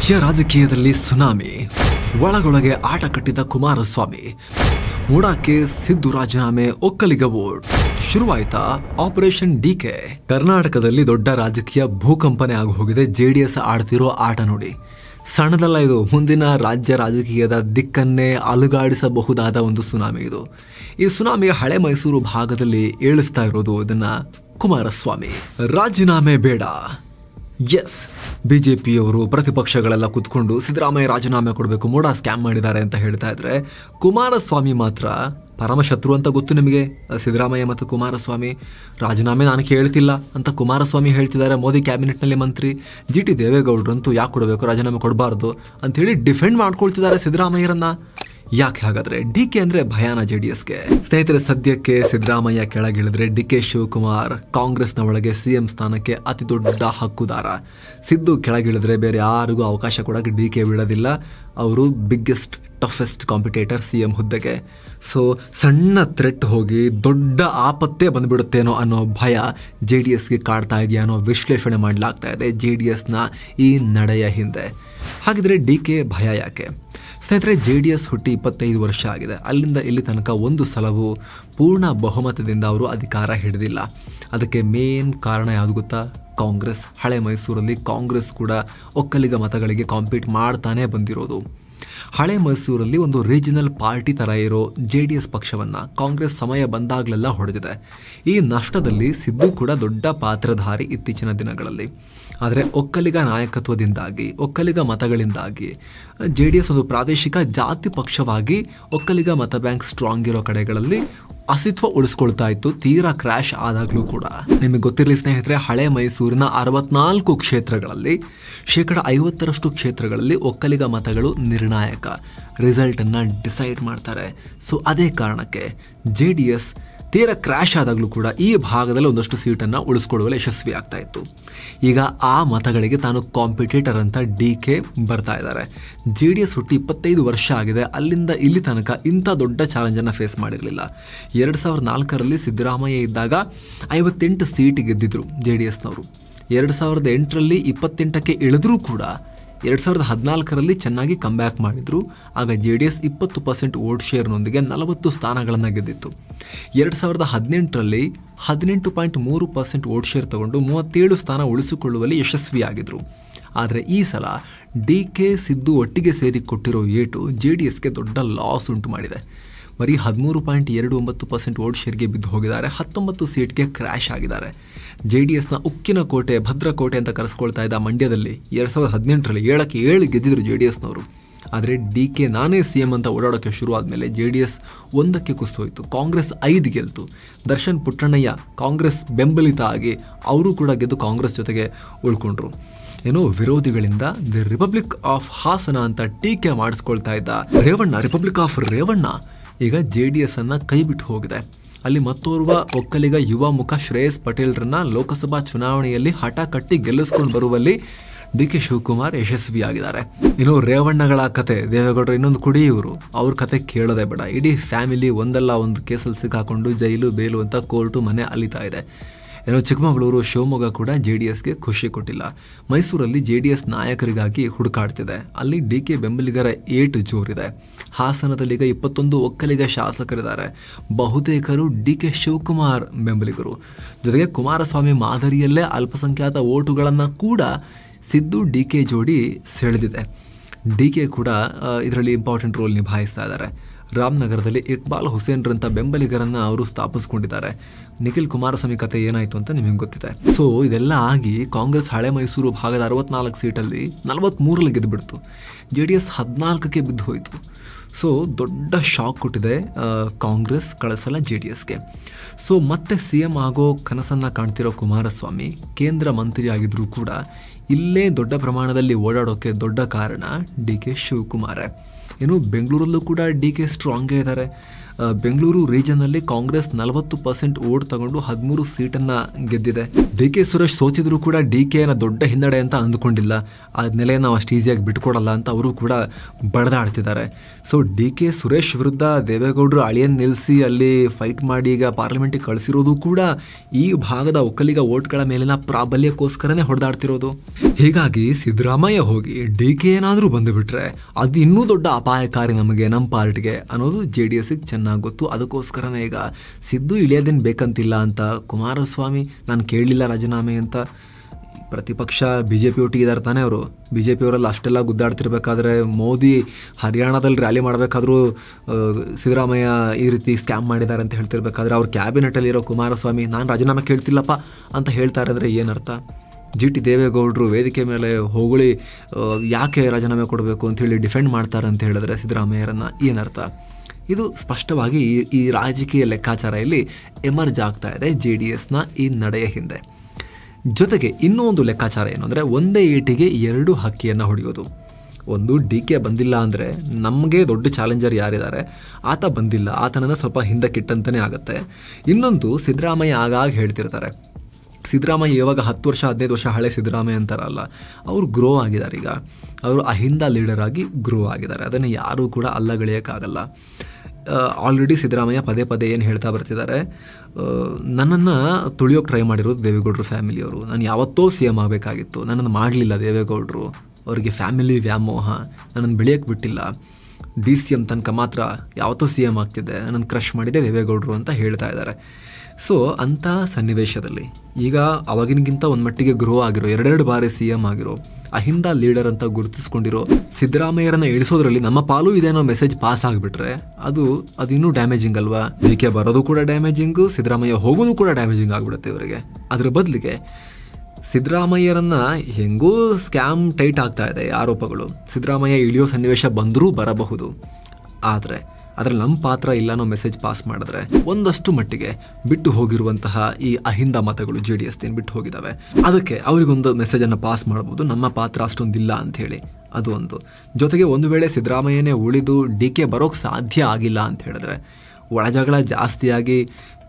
ರಾಜ್ಯ ರಾಜಕೀಯದಲ್ಲಿ ಸುನಾಮಿ ಒಳಗೊಳಗೆ ಆಟ ಕಟ್ಟಿದ ಕುಮಾರಸ್ವಾಮಿ ಮೂಡಾಕೆ ಸಿದ್ದು ರಾಜೀನಾಮೆ ಒಕ್ಕಲಿಗ ಬೋರ್ಡ್ ಶುರುವಾಯ್ತಾ ಆಪರೇಷನ್ ಡಿಕೆ ಕರ್ನಾಟಕದಲ್ಲಿ ದೊಡ್ಡ ರಾಜಕೀಯ ಭೂಕಂಪನೆ ಆಗಿ ಹೋಗಿದೆ ಜೆಡಿಎಸ್ ಆಡ್ತಿರೋ ಆಟ ನೋಡಿ ಸಣ್ಣದಲ್ಲ ಇದು ಮುಂದಿನ ರಾಜ್ಯ ರಾಜಕೀಯದ ದಿಕ್ಕನ್ನೇ ಅಲುಗಾಡಿಸಬಹುದಾದ ಒಂದು ಸುನಾಮಿ ಇದು ಈ ಸುನಾಮಿ ಹಳೆ ಮೈಸೂರು ಭಾಗದಲ್ಲಿ ಏಳಿಸ್ತಾ ಇರೋದು ಇದನ್ನ ಕುಮಾರಸ್ವಾಮಿ ರಾಜೀನಾಮೆ ಬೇಡ ಎಸ್ ಬಿಜೆಪಿಯವರು ಪ್ರತಿಪಕ್ಷಗಳೆಲ್ಲ ಕೂತ್ಕೊಂಡು ಸಿದ್ದರಾಮಯ್ಯ ರಾಜೀನಾಮೆ ಕೊಡಬೇಕು ಮೋಡ ಸ್ಕ್ಯಾಮ್ ಮಾಡಿದ್ದಾರೆ ಅಂತ ಹೇಳ್ತಾ ಇದ್ರೆ ಕುಮಾರಸ್ವಾಮಿ ಮಾತ್ರ ಪರಮಶತ್ರು ಅಂತ ಗೊತ್ತು ನಿಮಗೆ ಸಿದ್ದರಾಮಯ್ಯ ಮತ್ತು ಕುಮಾರಸ್ವಾಮಿ ರಾಜೀನಾಮೆ ನಾನು ಕೇಳ್ತಿಲ್ಲ ಅಂತ ಕುಮಾರಸ್ವಾಮಿ ಹೇಳ್ತಿದ್ದಾರೆ ಮೋದಿ ಕ್ಯಾಬಿನೆಟ್ನಲ್ಲಿ ಮಂತ್ರಿ ಜಿ ಟಿ ದೇವೇಗೌಡರಂತೂ ಯಾಕೆ ಕೊಡಬೇಕು ರಾಜೀನಾಮೆ ಕೊಡಬಾರ್ದು ಅಂಥೇಳಿ ಡಿಫೆಂಡ್ ಮಾಡ್ಕೊಳ್ತಿದ್ದಾರೆ ಸಿದ್ದರಾಮಯ್ಯರನ್ನ ಯಾಕೆ ಹಾಗಾದ್ರೆ ಡಿ ಕೆ ಅಂದ್ರೆ ಭಯಾನ ಜೆ ಡಿ ಗೆ ಸ್ನೇಹಿತರೆ ಸದ್ಯಕ್ಕೆ ಸಿದ್ದರಾಮಯ್ಯ ಕೆಳಗಿಳಿದ್ರೆ ಡಿ ಕೆ ಶಿವಕುಮಾರ್ ಕಾಂಗ್ರೆಸ್ನ ಒಳಗೆ ಸಿಎಂ ಸ್ಥಾನಕ್ಕೆ ಅತಿ ದೊಡ್ಡ ಹಕ್ಕುದಾರ ಸಿದ್ದು ಕೆಳಗಿಳಿದ್ರೆ ಬೇರೆ ಯಾರಿಗೂ ಅವಕಾಶ ಕೊಡಕ್ಕೆ ಡಿ ಕೆ ಬಿಡೋದಿಲ್ಲ ಅವರು ಬಿಗ್ಗೆಸ್ಟ್ ಟಫೆಸ್ಟ್ ಕಾಂಪಿಟೇಟರ್ ಸಿಎಂ ಹುದ್ದೆಗೆ ಸೊ ಸಣ್ಣ ಥ್ರೆಟ್ ಹೋಗಿ ದೊಡ್ಡ ಆಪತ್ತೆ ಬಂದ್ಬಿಡುತ್ತೇನೋ ಅನ್ನೋ ಭಯ ಜೆ ಡಿ ಎಸ್ಗೆ ಕಾಡ್ತಾ ಇದೆಯಾ ಅನ್ನೋ ವಿಶ್ಲೇಷಣೆ ಮಾಡಲಾಗ್ತಾ ಇದೆ ಜೆ ಡಿ ಎಸ್ನ ಈ ನಡೆಯ ಹಿಂದೆ ಹಾಗಿದ್ರೆ ಡಿ ಕೆ ಭಯ ಯಾಕೆ ಸ್ನೇಹಿತರೆ ಜೆ ಡಿ ಎಸ್ ಹುಟ್ಟಿ ಇಪ್ಪತ್ತೈದು ವರ್ಷ ಆಗಿದೆ ಅಲ್ಲಿಂದ ಇಲ್ಲಿ ತನಕ ಒಂದು ಸಲವು ಪೂರ್ಣ ಬಹುಮತದಿಂದ ಅವರು ಅಧಿಕಾರ ಹಿಡಿದಿಲ್ಲ ಅದಕ್ಕೆ ಮೇನ್ ಕಾರಣ ಯಾವುದು ಗೊತ್ತಾ ಕಾಂಗ್ರೆಸ್ ಹಳೆ ಮೈಸೂರಲ್ಲಿ ಕಾಂಗ್ರೆಸ್ ಕೂಡ ಒಕ್ಕಲಿಗ ಮತಗಳಿಗೆ ಕಾಂಪೀಟ್ ಮಾಡ್ತಾನೆ ಬಂದಿರೋದು ಹಳೆ ಮೈಸೂರಲ್ಲಿ ಒಂದು ರೀಜನಲ್ ಪಾರ್ಟಿ ಥರ ಇರೋ ಜೆ ಡಿ ಎಸ್ ಪಕ್ಷವನ್ನು ಕಾಂಗ್ರೆಸ್ ಸಮಯ ಬಂದಾಗಲೆಲ್ಲ ಹೊಡೆದಿದೆ ಈ ನಷ್ಟದಲ್ಲಿ ಸಿದ್ದು ಕೂಡ ದೊಡ್ಡ ಪಾತ್ರಧಾರಿ ಇತ್ತೀಚಿನ ದಿನಗಳಲ್ಲಿ ಆದರೆ ಒಕ್ಕಲಿಗ ನಾಯಕತ್ವದಿಂದಾಗಿ ಒಕ್ಕಲಿಗ ಮತಗಳಿಂದಾಗಿ ಜೆ ಡಿ ಎಸ್ ಒಂದು ಪ್ರಾದೇಶಿಕ ಜಾತಿ ಪಕ್ಷವಾಗಿ ಒಕ್ಕಲಿಗ ಮತ ಬ್ಯಾಂಕ್ ಸ್ಟ್ರಾಂಗ್ ಇರೋ ಕಡೆಗಳಲ್ಲಿ ಅಸ್ತಿತ್ವ ಉಳಿಸ್ಕೊಳ್ತಾ ಇತ್ತು ತೀರಾ ಕ್ರ್ಯಾಶ್ ಆದಾಗಲೂ ಕೂಡ ನಿಮಗೆ ಗೊತ್ತಿರಲಿ ಸ್ನೇಹಿತರೆ ಹಳೆ ಮೈಸೂರಿನ ಅರವತ್ನಾಲ್ಕು ಕ್ಷೇತ್ರಗಳಲ್ಲಿ ಶೇಕಡ ಐವತ್ತರಷ್ಟು ಕ್ಷೇತ್ರಗಳಲ್ಲಿ ಒಕ್ಕಲಿಗ ಮತಗಳು ನಿರ್ಣಾಯಕ ರಿಸಲ್ಟನ್ನು ಡಿಸೈಡ್ ಮಾಡ್ತಾರೆ ಸೊ ಅದೇ ಕಾರಣಕ್ಕೆ ಜೆ ಡಿ ಎಸ್ ತೀರ ಕ್ರ್ಯಾಶ್ ಆದಾಗಲೂ ಕೂಡ ಈ ಭಾಗದಲ್ಲಿ ಒಂದಷ್ಟು ಸೀಟನ್ನು ಉಳಿಸ್ಕೊಳ್ಳುವಲ್ಲಿ ಯಶಸ್ವಿ ಆಗ್ತಾ ಇತ್ತು ಈಗ ಆ ಮತಗಳಿಗೆ ತಾನು ಕಾಂಪಿಟೇಟರ್ ಅಂತ ಡಿ ಕೆ ಬರ್ತಾ ಇದ್ದಾರೆ ಜೆ ಡಿ ಎಸ್ ಹುಟ್ಟಿ ಇಪ್ಪತ್ತೈದು ವರ್ಷ ಆಗಿದೆ ಅಲ್ಲಿಂದ ಇಲ್ಲಿ ತನಕ ಇಂಥ ದೊಡ್ಡ ಚಾಲೆಂಜನ್ನು ಫೇಸ್ ಮಾಡಿರಲಿಲ್ಲ ಎರಡು ಸಾವಿರದ ನಾಲ್ಕರಲ್ಲಿ ಸಿದ್ದರಾಮಯ್ಯ ಇದ್ದಾಗ ಐವತ್ತೆಂಟು ಸೀಟ್ ಗೆದ್ದಿದ್ರು ಜೆ ಡಿ ಎಸ್ನವರು ಎರಡು ಸಾವಿರದ ಎಂಟರಲ್ಲಿ ಇಪ್ಪತ್ತೆಂಟಕ್ಕೆ ಇಳಿದ್ರೂ ಕೂಡ ಎರಡು ಸಾವಿರದ ಹದಿನಾಲ್ಕರಲ್ಲಿ ಚೆನ್ನಾಗಿ ಕಂಬ್ಯಾಕ್ ಮಾಡಿದ್ರು ಆಗ ಜೆ ಡಿ ಎಸ್ ಇಪ್ಪತ್ತು ಪರ್ಸೆಂಟ್ ವೋಟ್ ಶೇರ್ನೊಂದಿಗೆ ನಲವತ್ತು ಸ್ಥಾನಗಳನ್ನು ಗೆದ್ದಿತ್ತು ಎರಡು ಸಾವಿರದ ಹದಿನೆಂಟರಲ್ಲಿ ಹದಿನೆಂಟು ಪಾಯಿಂಟ್ ಮೂರು ಪರ್ಸೆಂಟ್ ವೋಟ್ ಶೇರ್ ತಗೊಂಡು ಮೂವತ್ತೇಳು ಸ್ಥಾನ ಉಳಿಸಿಕೊಳ್ಳುವಲ್ಲಿ ಯಶಸ್ವಿಯಾಗಿದ್ದರು ಆದರೆ ಈ ಸಲ ಡಿ ಕೆ ಸಿದ್ದು ಒಟ್ಟಿಗೆ ಸೇರಿ ಕೊಟ್ಟಿರೋ ಏಟು ಜೆ ಡಿ ಎಸ್ಗೆ ದೊಡ್ಡ ಲಾಸ್ ಉಂಟು ಮಾಡಿದೆ ಬರೀ ಹದಿಮೂರು ಪಾಯಿಂಟ್ ಎರಡು ಒಂಬತ್ತು ಪರ್ಸೆಂಟ್ ವೋಟ್ ಶೇರ್ಗೆ ಬಿದ್ದು ಹೋಗಿದ್ದಾರೆ ಹತ್ತೊಂಬತ್ತು ಸೀಟ್ಗೆ ಕ್ರ್ಯಾಶ್ ಆಗಿದ್ದಾರೆ ಜೆ ಡಿ ಎಸ್ನ ಉಕ್ಕಿನ ಕೋಟೆ ಭದ್ರ ಕೋಟೆ ಅಂತ ಕರೆಸ್ಕೊಳ್ತಾ ಇದ್ದ ಮಂಡ್ಯದಲ್ಲಿ ಎರಡು ಸಾವಿರದ ಹದಿನೆಂಟರಲ್ಲಿ ಏಳಕ್ಕೆ ಏಳು ಗೆದ್ದಿದ್ರು ಜೆ ಡಿ ಎಸ್ನವರು ಆದರೆ ಡಿ ಕೆ ನಾನೇ ಸಿ ಎಂ ಅಂತ ಓಡಾಡೋಕ್ಕೆ ಶುರು ಆದಮೇಲೆ ಜೆ ಡಿ ಎಸ್ ಒಂದಕ್ಕೆ ಹೋಯಿತು ಕಾಂಗ್ರೆಸ್ ಐದು ಗೆಲ್ತು ದರ್ಶನ್ ಪುಟ್ಟಣ್ಣಯ್ಯ ಕಾಂಗ್ರೆಸ್ ಬೆಂಬಲಿತ ಆಗಿ ಅವರು ಕೂಡ ಗೆದ್ದು ಕಾಂಗ್ರೆಸ್ ಜೊತೆಗೆ ಉಳ್ಕೊಂಡ್ರು ಏನೋ ವಿರೋಧಿಗಳಿಂದ ದಿ ರಿಪಬ್ಲಿಕ್ ಆಫ್ ಹಾಸನ ಅಂತ ಟೀಕೆ ಮಾಡಿಸ್ಕೊಳ್ತಾ ಇದ್ದ ರೇವಣ್ಣ ರಿಪಬ್ಲಿಕ್ ಆಫ್ ರೇವಣ್ಣ ಈಗ ಜೆ ಡಿ ಎಸ್ ಅನ್ನು ಕೈ ಬಿಟ್ಟು ಹೋಗಿದೆ ಅಲ್ಲಿ ಮತ್ತೋರ್ವ ಒಕ್ಕಲಿಗ ಯುವ ಮುಖ ಶ್ರೇಯಸ್ ಪಟೇಲ್ರನ್ನ ಲೋಕಸಭಾ ಚುನಾವಣೆಯಲ್ಲಿ ಹಠ ಕಟ್ಟಿ ಗೆಲ್ಲಿಸ್ಕೊಂಡು ಬರುವಲ್ಲಿ ಡಿ ಕೆ ಶಿವಕುಮಾರ್ ಯಶಸ್ವಿಯಾಗಿದ್ದಾರೆ ಇನ್ನು ರೇವಣ್ಣಗಳ ಕತೆ ದೇವೇಗೌಡರು ಇನ್ನೊಂದು ಕುಡಿ ಇವರು ಅವ್ರ ಕತೆ ಕೇಳೋದೇ ಬೇಡ ಇಡೀ ಫ್ಯಾಮಿಲಿ ಒಂದಲ್ಲ ಒಂದು ಕೇಸಲ್ಲಿ ಸಿಕ್ಕಾಕೊಂಡು ಜೈಲು ಬೇಲು ಅಂತ ಕೋರ್ಟು ಮನೆ ಅಲಿತಾ ಇದೆ ಏನೋ ಚಿಕ್ಕಮಗಳೂರು ಶಿವಮೊಗ್ಗ ಕೂಡ ಜೆ ಡಿ ಎಸ್ಗೆ ಖುಷಿ ಕೊಟ್ಟಿಲ್ಲ ಮೈಸೂರಲ್ಲಿ ಜೆ ಡಿ ಎಸ್ ನಾಯಕರಿಗಾಗಿ ಹುಡುಕಾಡ್ತಿದೆ ಅಲ್ಲಿ ಡಿ ಕೆ ಬೆಂಬಲಿಗರ ಏಟು ಜೋರಿದೆ ಹಾಸನದಲ್ಲಿಗ ಇಪ್ಪತ್ತೊಂದು ಒಕ್ಕಲಿಗ ಶಾಸಕರಿದ್ದಾರೆ ಬಹುತೇಕರು ಡಿ ಕೆ ಶಿವಕುಮಾರ್ ಬೆಂಬಲಿಗರು ಜೊತೆಗೆ ಕುಮಾರಸ್ವಾಮಿ ಮಾದರಿಯಲ್ಲೇ ಅಲ್ಪಸಂಖ್ಯಾತ ಓಟುಗಳನ್ನು ಕೂಡ ಸಿದ್ದು ಡಿ ಕೆ ಜೋಡಿ ಸೆಳೆದಿದೆ ಡಿ ಕೆ ಕೂಡ ಇದರಲ್ಲಿ ಇಂಪಾರ್ಟೆಂಟ್ ರೋಲ್ ನಿಭಾಯಿಸ್ತಾ ಇದ್ದಾರೆ ರಾಮನಗರದಲ್ಲಿ ಇಕ್ಬಾಲ್ ಹುಸೇನ್ರಂಥ ಬೆಂಬಲಿಗರನ್ನು ಅವರು ಸ್ಥಾಪಿಸ್ಕೊಂಡಿದ್ದಾರೆ ನಿಖಿಲ್ ಕುಮಾರಸ್ವಾಮಿ ಕತೆ ಏನಾಯ್ತು ಅಂತ ನಿಮಗೆ ಗೊತ್ತಿದೆ ಸೊ ಇದೆಲ್ಲ ಆಗಿ ಕಾಂಗ್ರೆಸ್ ಹಳೆ ಮೈಸೂರು ಭಾಗದ ಅರವತ್ನಾಲ್ಕು ಸೀಟಲ್ಲಿ ನಲ್ವತ್ಮೂರಲ್ಲಿ ಗೆದ್ದು ಜೆ ಡಿ ಎಸ್ ಹದಿನಾಲ್ಕಕ್ಕೆ ಬಿದ್ದು ಹೋಯಿತು ಸೊ ದೊಡ್ಡ ಶಾಕ್ ಕೊಟ್ಟಿದೆ ಕಾಂಗ್ರೆಸ್ ಕಳಿಸಲ್ಲ ಜೆ ಡಿ ಎಸ್ಗೆ ಸೊ ಮತ್ತೆ ಸಿ ಎಮ್ ಆಗೋ ಕನಸನ್ನು ಕಾಣ್ತಿರೋ ಕುಮಾರಸ್ವಾಮಿ ಕೇಂದ್ರ ಮಂತ್ರಿ ಆಗಿದ್ರೂ ಕೂಡ ಇಲ್ಲೇ ದೊಡ್ಡ ಪ್ರಮಾಣದಲ್ಲಿ ಓಡಾಡೋಕ್ಕೆ ದೊಡ್ಡ ಕಾರಣ ಡಿ ಕೆ ಶಿವಕುಮಾರ ಏನು ಬೆಂಗಳೂರಲ್ಲೂ ಕೂಡ ಡಿ ಕೆ ಸ್ಟ್ರಾಂಗೇ ಇದ್ದಾರೆ ಬೆಂಗಳೂರು ರೀಜನ್ನಲ್ಲಿ ಕಾಂಗ್ರೆಸ್ ನಲವತ್ತು ಪರ್ಸೆಂಟ್ ಓಟ್ ತಗೊಂಡು ಹದಿಮೂರು ಸೀಟನ್ನು ಗೆದ್ದಿದೆ ಡಿ ಕೆ ಸುರೇಶ್ ಸೋತಿದ್ರು ಕೂಡ ಡಿ ಕೆನ ದೊಡ್ಡ ಹಿನ್ನಡೆ ಅಂತ ಅಂದುಕೊಂಡಿಲ್ಲ ಆ ನೆಲೆ ನಾವು ಅಷ್ಟು ಈಸಿಯಾಗಿ ಬಿಟ್ಕೊಡಲ್ಲ ಅಂತ ಅವರು ಕೂಡ ಬಡದಾಡ್ತಿದ್ದಾರೆ ಸೊ ಡಿ ಕೆ ಸುರೇಶ್ ವಿರುದ್ಧ ದೇವೇಗೌಡರು ಅಳಿಯನ್ನು ನಿಲ್ಲಿಸಿ ಅಲ್ಲಿ ಫೈಟ್ ಮಾಡಿ ಈಗ ಪಾರ್ಲಿಮೆಂಟಿಗೆ ಕಳಿಸಿರೋದು ಕೂಡ ಈ ಭಾಗದ ಒಕ್ಕಲಿಗ ಓಟ್ಗಳ ಮೇಲಿನ ಪ್ರಾಬಲ್ಯಕ್ಕೋಸ್ಕರನೇ ಹೊಡೆದಾಡ್ತಿರೋದು ಹೀಗಾಗಿ ಸಿದ್ದರಾಮಯ್ಯ ಹೋಗಿ ಡಿ ಕೆ ಏನಾದರೂ ಬಂದುಬಿಟ್ರೆ ಅದು ಇನ್ನೂ ದೊಡ್ಡ ಅಪಾಯಕಾರಿ ನಮಗೆ ನಮ್ಮ ಪಾರ್ಟಿಗೆ ಅನ್ನೋದು ಜೆ ಡಿ ಎಸ್ಗೆ ಚೆನ್ನಾಗಿ ಗೊತ್ತು ಅದಕ್ಕೋಸ್ಕರನೇ ಈಗ ಸಿದ್ದು ಇಳಿಯೋದೇನು ಬೇಕಂತಿಲ್ಲ ಅಂತ ಕುಮಾರಸ್ವಾಮಿ ನಾನು ಕೇಳಲಿಲ್ಲ ರಾಜೀನಾಮೆ ಅಂತ ಪ್ರತಿಪಕ್ಷ ಬಿ ಜೆ ಪಿ ಒಟ್ಟಿಗಿದ್ದಾರೆ ತಾನೇ ಅವರು ಬಿ ಜೆ ಪಿಯವರೆಲ್ಲ ಅಷ್ಟೆಲ್ಲ ಗುದ್ದಾಡ್ತಿರ್ಬೇಕಾದ್ರೆ ಮೋದಿ ಹರಿಯಾಣದಲ್ಲಿ ರ್ಯಾಲಿ ಮಾಡಬೇಕಾದ್ರೂ ಸಿದ್ದರಾಮಯ್ಯ ಈ ರೀತಿ ಸ್ಕ್ಯಾಮ್ ಮಾಡಿದ್ದಾರೆ ಅಂತ ಹೇಳ್ತಿರ್ಬೇಕಾದ್ರೆ ಅವ್ರ ಕ್ಯಾಬಿನೆಟಲ್ಲಿರೋ ಕುಮಾರಸ್ವಾಮಿ ನಾನು ರಾಜೀನಾಮೆ ಕೇಳ್ತಿಲ್ಲಪ್ಪ ಅಂತ ಹೇಳ್ತಾರೆ ಅಂದರೆ ಏನರ್ಥ ಜಿ ಟಿ ದೇವೇಗೌಡರು ವೇದಿಕೆ ಮೇಲೆ ಹೊಗಳಿ ಯಾಕೆ ರಾಜೀನಾಮೆ ಕೊಡಬೇಕು ಅಂತ ಹೇಳಿ ಡಿಫೆಂಡ್ ಮಾಡ್ತಾರೆ ಅಂತ ಹೇಳಿದ್ರೆ ಸಿದ್ದರಾಮಯ್ಯರನ್ನು ಏನರ್ಥ ಇದು ಸ್ಪಷ್ಟವಾಗಿ ಈ ರಾಜಕೀಯ ಲೆಕ್ಕಾಚಾರ ಇಲ್ಲಿ ಎಮರ್ಜ್ ಆಗ್ತಾ ಇದೆ ಜೆ ಡಿ ಎಸ್ನ ಈ ನಡೆಯ ಹಿಂದೆ ಜೊತೆಗೆ ಇನ್ನೂ ಒಂದು ಲೆಕ್ಕಾಚಾರ ಏನು ಅಂದರೆ ಒಂದೇ ಏಟಿಗೆ ಎರಡು ಹಕ್ಕಿಯನ್ನು ಹೊಡೆಯೋದು ಒಂದು ಡಿ ಕೆ ಬಂದಿಲ್ಲ ಅಂದರೆ ನಮಗೆ ದೊಡ್ಡ ಚಾಲೆಂಜರ್ ಯಾರಿದ್ದಾರೆ ಆತ ಬಂದಿಲ್ಲ ಆತನನ್ನು ಸ್ವಲ್ಪ ಹಿಂದಕ್ಕಿಟ್ಟಂತನೇ ಆಗುತ್ತೆ ಇನ್ನೊಂದು ಸಿದ್ದರಾಮಯ್ಯ ಆಗಾಗ ಹೇಳ್ತಿರ್ತಾರೆ ಸಿದ್ದರಾಮಯ್ಯ ಇವಾಗ ಹತ್ತು ವರ್ಷ ಹದಿನೈದು ವರ್ಷ ಹಳೆ ಸಿದ್ದರಾಮಯ್ಯ ಅಂತಾರಲ್ಲ ಅವರು ಗ್ರೋ ಆಗಿದ್ದಾರೆ ಈಗ ಅವರು ಅಹಿಂದ ಲೀಡರ್ ಆಗಿ ಗ್ರೋ ಆಗಿದ್ದಾರೆ ಅದನ್ನು ಯಾರೂ ಕೂಡ ಅಲ್ಲಗಳಿಯೋಕ್ಕಾಗಲ್ಲ ಆಲ್ರೆಡಿ ಸಿದ್ದರಾಮಯ್ಯ ಪದೇ ಪದೇ ಏನು ಹೇಳ್ತಾ ಬರ್ತಿದ್ದಾರೆ ನನ್ನನ್ನು ತುಳಿಯೋಕೆ ಟ್ರೈ ಮಾಡಿರೋದು ದೇವೇಗೌಡರು ಫ್ಯಾಮಿಲಿಯವರು ನಾನು ಯಾವತ್ತೋ ಸಿ ಎಮ್ ಆಗಬೇಕಾಗಿತ್ತು ನನ್ನನ್ನು ಮಾಡಲಿಲ್ಲ ದೇವೇಗೌಡರು ಅವರಿಗೆ ಫ್ಯಾಮಿಲಿ ವ್ಯಾಮೋಹ ನನ್ನನ್ನು ಬೆಳೆಯೋಕ್ಕೆ ಬಿಟ್ಟಿಲ್ಲ ಡಿ ಸಿ ಎಮ್ ತನಕ ಮಾತ್ರ ಯಾವತ್ತೋ ಸಿ ಎಮ್ ಆಗ್ತಿದೆ ನನ್ನನ್ನು ಕ್ರಶ್ ಮಾಡಿದೆ ದೇವೇಗೌಡರು ಅಂತ ಹೇಳ್ತಾ ಇದ್ದಾರೆ ಸೊ ಅಂಥ ಸನ್ನಿವೇಶದಲ್ಲಿ ಈಗ ಅವಾಗಿನಗಿಂತ ಒಂದು ಮಟ್ಟಿಗೆ ಗ್ರೋ ಆಗಿರೋ ಎರಡೆರಡು ಬಾರಿ ಸಿ ಎಂ ಆಗಿರೋ ಅಹಿಂದ ಲೀಡರ್ ಅಂತ ಗುರುತಿಸ್ಕೊಂಡಿರೋ ಸಿದ್ದರಾಮಯ್ಯರನ್ನ ಇಳಿಸೋದ್ರಲ್ಲಿ ನಮ್ಮ ಪಾಲು ಇದೆ ಅನ್ನೋ ಮೆಸೇಜ್ ಪಾಸ್ ಆಗಿಬಿಟ್ರೆ ಅದು ಅದಿನ್ನೂ ಡ್ಯಾಮೇಜಿಂಗ್ ಅಲ್ವಾ ಕೆ ಬರೋದು ಕೂಡ ಡ್ಯಾಮೇಜಿಂಗು ಸಿದ್ದರಾಮಯ್ಯ ಹೋಗೋದು ಕೂಡ ಡ್ಯಾಮೇಜಿಂಗ್ ಆಗಿಬಿಡುತ್ತೆ ಇವರಿಗೆ ಅದ್ರ ಬದಲಿಗೆ ಸಿದ್ದರಾಮಯ್ಯರನ್ನ ಹೆಂಗೂ ಸ್ಕ್ಯಾಮ್ ಟೈಟ್ ಆಗ್ತಾ ಇದೆ ಆರೋಪಗಳು ಸಿದ್ದರಾಮಯ್ಯ ಇಳಿಯೋ ಸನ್ನಿವೇಶ ಬಂದರೂ ಬರಬಹುದು ಆದರೆ ಆದರೆ ನಮ್ಮ ಪಾತ್ರ ಇಲ್ಲ ಅನ್ನೋ ಮೆಸೇಜ್ ಪಾಸ್ ಮಾಡಿದ್ರೆ ಒಂದಷ್ಟು ಮಟ್ಟಿಗೆ ಬಿಟ್ಟು ಹೋಗಿರುವಂತಹ ಈ ಅಹಿಂದ ಮತಗಳು ಜೆ ಡಿ ಎಸ್ ಬಿಟ್ಟು ಹೋಗಿದ್ದಾವೆ ಅದಕ್ಕೆ ಅವರಿಗೊಂದು ಮೆಸೇಜನ್ನು ಪಾಸ್ ಮಾಡ್ಬೋದು ನಮ್ಮ ಪಾತ್ರ ಅಷ್ಟೊಂದಿಲ್ಲ ಅಂತ ಹೇಳಿ ಅದು ಒಂದು ಜೊತೆಗೆ ಒಂದು ವೇಳೆ ಸಿದ್ದರಾಮಯ್ಯನೇ ಉಳಿದು ಡಿ ಕೆ ಬರೋಕೆ ಸಾಧ್ಯ ಆಗಿಲ್ಲ ಅಂತ ಹೇಳಿದ್ರೆ ಒಳಜಗಳ ಜಾಸ್ತಿಯಾಗಿ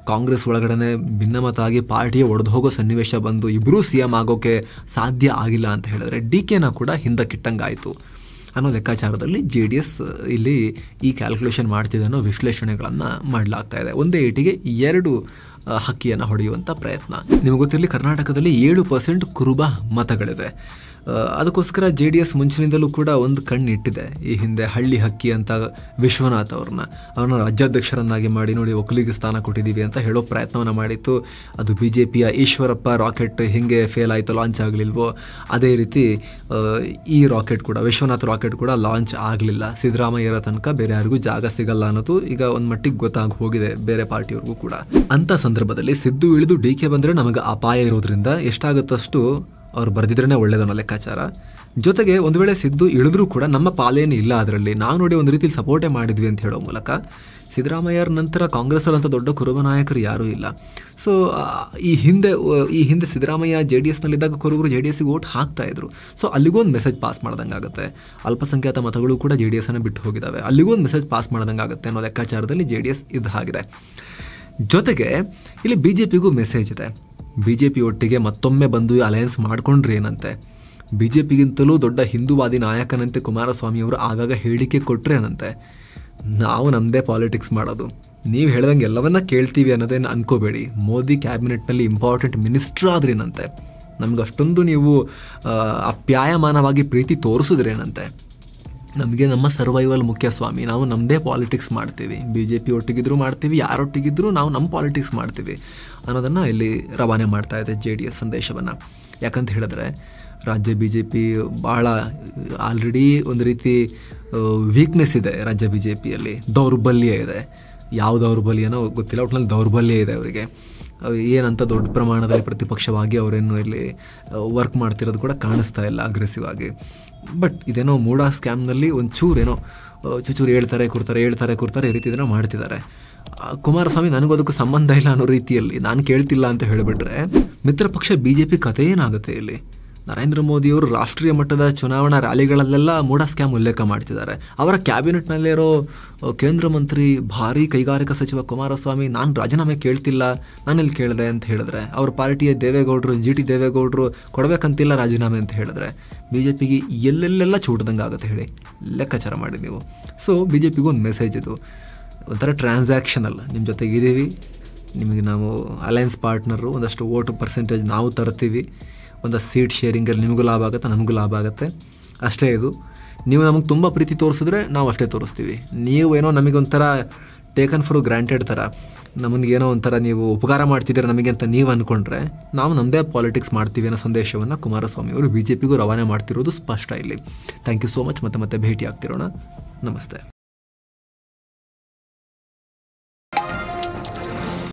ಕಾಂಗ್ರೆಸ್ ಒಳಗಡೆ ಭಿನ್ನಮತ ಆಗಿ ಪಾರ್ಟಿಯೇ ಒಡೆದು ಹೋಗೋ ಸನ್ನಿವೇಶ ಬಂದು ಇಬ್ಬರೂ ಸಿ ಆಗೋಕೆ ಆಗೋಕ್ಕೆ ಸಾಧ್ಯ ಆಗಿಲ್ಲ ಅಂತ ಹೇಳಿದ್ರೆ ಡಿ ಕೆನ ಕೂಡ ಹಿಂದಕ್ಕಿಟ್ಟಂಗಾಯಿತು ಅನ್ನೋ ಲೆಕ್ಕಾಚಾರದಲ್ಲಿ ಜೆ ಡಿ ಎಸ್ ಇಲ್ಲಿ ಈ ಕ್ಯಾಲ್ಕುಲೇಷನ್ ಮಾಡ್ತಿದೆ ಅನ್ನೋ ವಿಶ್ಲೇಷಣೆಗಳನ್ನು ಮಾಡಲಾಗ್ತಾ ಇದೆ ಒಂದೇ ಏಟಿಗೆ ಎರಡು ಹಕ್ಕಿಯನ್ನು ಹೊಡೆಯುವಂಥ ಪ್ರಯತ್ನ ನಿಮಗೆ ಗೊತ್ತಿರಲಿ ಕರ್ನಾಟಕದಲ್ಲಿ ಏಳು ಪರ್ಸೆಂಟ್ ಕುರುಬ ಮತಗಳಿದೆ ಅದಕ್ಕೋಸ್ಕರ ಜೆ ಡಿ ಎಸ್ ಮುಂಚಿನಿಂದಲೂ ಕೂಡ ಒಂದು ಕಣ್ಣಿಟ್ಟಿದೆ ಈ ಹಿಂದೆ ಹಳ್ಳಿ ಹಕ್ಕಿ ಅಂತ ವಿಶ್ವನಾಥ್ ಅವ್ರನ್ನ ಅವ್ರನ್ನ ರಾಜ್ಯಾಧ್ಯಕ್ಷರನ್ನಾಗಿ ಮಾಡಿ ನೋಡಿ ಒಕ್ಕಲಿಗೆ ಸ್ಥಾನ ಕೊಟ್ಟಿದ್ದೀವಿ ಅಂತ ಹೇಳೋ ಪ್ರಯತ್ನವನ್ನು ಮಾಡಿತ್ತು ಅದು ಬಿ ಜೆ ಪಿಯ ಈಶ್ವರಪ್ಪ ರಾಕೆಟ್ ಹೇಗೆ ಫೇಲ್ ಆಯಿತು ಲಾಂಚ್ ಆಗಲಿಲ್ವೋ ಅದೇ ರೀತಿ ಈ ರಾಕೆಟ್ ಕೂಡ ವಿಶ್ವನಾಥ್ ರಾಕೆಟ್ ಕೂಡ ಲಾಂಚ್ ಆಗಲಿಲ್ಲ ಸಿದ್ದರಾಮಯ್ಯರ ತನಕ ಬೇರೆ ಯಾರಿಗೂ ಜಾಗ ಸಿಗಲ್ಲ ಅನ್ನೋದು ಈಗ ಒಂದು ಮಟ್ಟಿಗೆ ಗೊತ್ತಾಗಿ ಹೋಗಿದೆ ಬೇರೆ ಪಾರ್ಟಿಯವ್ರಿಗೂ ಕೂಡ ಅಂಥ ಸಂದರ್ಭದಲ್ಲಿ ಸಿದ್ದು ಇಳಿದು ಡಿ ಕೆ ಬಂದರೆ ನಮಗೆ ಅಪಾಯ ಇರೋದ್ರಿಂದ ಎಷ್ಟಾಗುತ್ತಷ್ಟು ಅವ್ರು ಬರೆದಿದ್ರೇ ಒಳ್ಳೇದು ಅನ್ನೋ ಲೆಕ್ಕಾಚಾರ ಜೊತೆಗೆ ಒಂದು ವೇಳೆ ಸಿದ್ದು ಇಳಿದ್ರೂ ಕೂಡ ನಮ್ಮ ಪಾಲೇನು ಇಲ್ಲ ಅದರಲ್ಲಿ ನಾವು ನೋಡಿ ಒಂದು ರೀತಿಲಿ ಸಪೋರ್ಟೇ ಮಾಡಿದ್ವಿ ಅಂತ ಹೇಳೋ ಮೂಲಕ ಸಿದ್ದರಾಮಯ್ಯರ ನಂತರ ಕಾಂಗ್ರೆಸ್ಸಲ್ಲಂಥ ದೊಡ್ಡ ಕುರುಬ ನಾಯಕರು ಯಾರೂ ಇಲ್ಲ ಸೊ ಈ ಹಿಂದೆ ಈ ಹಿಂದೆ ಸಿದ್ದರಾಮಯ್ಯ ಜೆ ಡಿ ಎಸ್ನಲ್ಲಿದ್ದಾಗ ಕುರುಬರು ಜೆ ಡಿ ಎಸ್ಗೆ ಓಟ್ ಇದ್ರು ಸೊ ಅಲ್ಲಿಗೂ ಒಂದು ಮೆಸೇಜ್ ಪಾಸ್ ಆಗುತ್ತೆ ಅಲ್ಪಸಂಖ್ಯಾತ ಮತಗಳು ಕೂಡ ಜೆ ಡಿ ಎಸ್ನ ಬಿಟ್ಟು ಹೋಗಿದ್ದಾವೆ ಅಲ್ಲಿಗೂ ಒಂದು ಮೆಸೇಜ್ ಪಾಸ್ ಆಗುತ್ತೆ ಅನ್ನೋ ಲೆಕ್ಕಾಚಾರದಲ್ಲಿ ಜೆ ಡಿ ಎಸ್ ಇದ್ದಾಗಿದೆ ಜೊತೆಗೆ ಇಲ್ಲಿ ಬಿ ಜೆ ಪಿಗೂ ಮೆಸೇಜ್ ಇದೆ ಬಿ ಜೆ ಪಿ ಒಟ್ಟಿಗೆ ಮತ್ತೊಮ್ಮೆ ಬಂದು ಅಲಯನ್ಸ್ ಮಾಡಿಕೊಂಡ್ರಿ ಏನಂತೆ ಬಿ ಜೆ ಪಿಗಿಂತಲೂ ದೊಡ್ಡ ಹಿಂದೂವಾದಿ ನಾಯಕನಂತೆ ಕುಮಾರಸ್ವಾಮಿಯವರು ಆಗಾಗ ಹೇಳಿಕೆ ಏನಂತೆ ನಾವು ನಮ್ಮದೇ ಪಾಲಿಟಿಕ್ಸ್ ಮಾಡೋದು ನೀವು ಹೇಳ್ದಂಗೆ ಎಲ್ಲವನ್ನ ಕೇಳ್ತೀವಿ ಅನ್ನೋದೇನು ಅನ್ಕೋಬೇಡಿ ಮೋದಿ ಕ್ಯಾಬಿನೆಟ್ನಲ್ಲಿ ಇಂಪಾರ್ಟೆಂಟ್ ಮಿನಿಸ್ಟರ್ ಆದ್ರೇನಂತೆ ನಮ್ಗೆ ಅಷ್ಟೊಂದು ನೀವು ಅಪ್ಯಾಯಮಾನವಾಗಿ ಪ್ರೀತಿ ಏನಂತೆ ನಮಗೆ ನಮ್ಮ ಸರ್ವೈವಲ್ ಮುಖ್ಯ ಸ್ವಾಮಿ ನಾವು ನಮ್ಮದೇ ಪಾಲಿಟಿಕ್ಸ್ ಮಾಡ್ತೀವಿ ಬಿ ಜೆ ಪಿ ಒಟ್ಟಿಗಿದ್ರು ಮಾಡ್ತೀವಿ ಯಾರೊಟ್ಟಿಗಿದ್ರು ನಾವು ನಮ್ಮ ಪಾಲಿಟಿಕ್ಸ್ ಮಾಡ್ತೀವಿ ಅನ್ನೋದನ್ನು ಇಲ್ಲಿ ರವಾನೆ ಮಾಡ್ತಾ ಇದೆ ಜೆ ಡಿ ಎಸ್ ಸಂದೇಶವನ್ನು ಯಾಕಂತ ಹೇಳಿದ್ರೆ ರಾಜ್ಯ ಬಿ ಜೆ ಪಿ ಭಾಳ ಆಲ್ರೆಡಿ ಒಂದು ರೀತಿ ವೀಕ್ನೆಸ್ ಇದೆ ರಾಜ್ಯ ಬಿ ಜೆ ಪಿಯಲ್ಲಿ ದೌರ್ಬಲ್ಯ ಇದೆ ಯಾವ ದೌರ್ಬಲ್ಯನೋ ಗೊತ್ತಿಲ್ಲ ಒಟ್ಟಿನಲ್ಲಿ ದೌರ್ಬಲ್ಯ ಇದೆ ಅವರಿಗೆ ಏನಂತ ದೊಡ್ಡ ಪ್ರಮಾಣದಲ್ಲಿ ಪ್ರತಿಪಕ್ಷವಾಗಿ ಅವರೇನು ಇಲ್ಲಿ ವರ್ಕ್ ಮಾಡ್ತಿರೋದು ಕೂಡ ಕಾಣಿಸ್ತಾ ಇಲ್ಲ ಅಗ್ರೆಸಿವ್ ಆಗಿ ಬಟ್ ಇದೇನೋ ಮೂಡಾ ಸ್ಕ್ಯಾಮ್ನಲ್ಲಿ ಚೂರೇನೋ ಚೂಚೂರು ಹೇಳ್ತಾರೆ ಕೂರ್ತಾರೆ ಹೇಳ್ತಾರೆ ಕೂರ್ತಾರೆ ಈ ರೀತಿ ಇದನ್ನು ಮಾಡ್ತಿದ್ದಾರೆ ಕುಮಾರಸ್ವಾಮಿ ನನಗೂ ಅದಕ್ಕೂ ಸಂಬಂಧ ಇಲ್ಲ ಅನ್ನೋ ರೀತಿಯಲ್ಲಿ ನಾನು ಕೇಳ್ತಿಲ್ಲ ಅಂತ ಹೇಳಿಬಿಟ್ರೆ ಮಿತ್ರ ಪಕ್ಷ ಬಿ ಜೆ ಪಿ ಕಥೆ ಏನಾಗುತ್ತೆ ಇಲ್ಲಿ ನರೇಂದ್ರ ಮೋದಿಯವರು ರಾಷ್ಟ್ರೀಯ ಮಟ್ಟದ ಚುನಾವಣಾ ರ್ಯಾಲಿಗಳಲ್ಲೆಲ್ಲ ಮೂಡ ಸ್ಕ್ಯಾಮ್ ಉಲ್ಲೇಖ ಮಾಡ್ತಿದ್ದಾರೆ ಅವರ ಕ್ಯಾಬಿನೆಟ್ನಲ್ಲಿರೋ ಕೇಂದ್ರ ಮಂತ್ರಿ ಭಾರೀ ಕೈಗಾರಿಕಾ ಸಚಿವ ಕುಮಾರಸ್ವಾಮಿ ನಾನು ರಾಜೀನಾಮೆ ಕೇಳ್ತಿಲ್ಲ ನಾನಿಲ್ಲಿ ಕೇಳಿದೆ ಅಂತ ಹೇಳಿದ್ರೆ ಅವ್ರ ಪಾರ್ಟಿಯ ದೇವೇಗೌಡರು ಜಿ ಟಿ ದೇವೇಗೌಡರು ಕೊಡಬೇಕಂತಿಲ್ಲ ರಾಜೀನಾಮೆ ಅಂತ ಹೇಳಿದ್ರೆ ಬಿ ಜೆ ಪಿಗೆ ಎಲ್ಲೆಲ್ಲೆಲ್ಲ ಚೂಡ್ದಂಗೆ ಆಗುತ್ತೆ ಹೇಳಿ ಲೆಕ್ಕಾಚಾರ ಮಾಡಿ ನೀವು ಸೊ ಬಿ ಜೆ ಪಿಗೂ ಒಂದು ಮೆಸೇಜ್ ಇದು ಒಂಥರ ಅಲ್ಲ ನಿಮ್ಮ ಜೊತೆಗಿದ್ದೀವಿ ನಿಮಗೆ ನಾವು ಅಲಯನ್ಸ್ ಪಾರ್ಟ್ನರು ಒಂದಷ್ಟು ಓಟು ಪರ್ಸೆಂಟೇಜ್ ನಾವು ತರ್ತೀವಿ ಒಂದು ಸೀಟ್ ಶೇರಿಂಗಲ್ಲಿ ನಿಮಗೂ ಲಾಭ ಆಗುತ್ತೆ ನಮಗೂ ಲಾಭ ಆಗುತ್ತೆ ಅಷ್ಟೇ ಇದು ನೀವು ನಮಗೆ ತುಂಬ ಪ್ರೀತಿ ತೋರಿಸಿದ್ರೆ ನಾವು ಅಷ್ಟೇ ತೋರಿಸ್ತೀವಿ ನೀವೇನೋ ನಮಗೊಂಥರ ಟೇಕನ್ ಫಾರ್ ಗ್ರ್ಯಾಂಟೆಡ್ ಥರ ನಮಗೇನೋ ಒಂಥರ ನೀವು ಉಪಕಾರ ಮಾಡ್ತಿದ್ದೀರ ನಮಗೆ ಅಂತ ನೀವು ಅಂದ್ಕೊಂಡ್ರೆ ನಾವು ನಮ್ಮದೇ ಪಾಲಿಟಿಕ್ಸ್ ಮಾಡ್ತೀವಿ ಅನ್ನೋ ಸಂದೇಶವನ್ನು ಕುಮಾರಸ್ವಾಮಿ ಅವರು ಬಿ ಜೆ ಪಿಗೂ ರವಾನೆ ಮಾಡ್ತಿರೋದು ಸ್ಪಷ್ಟ ಇಲ್ಲಿ ಥ್ಯಾಂಕ್ ಯು ಸೋ ಮಚ್ ಮತ್ತೆ ಮತ್ತೆ ಭೇಟಿ ಆಗ್ತಿರೋಣ ನಮಸ್ತೆ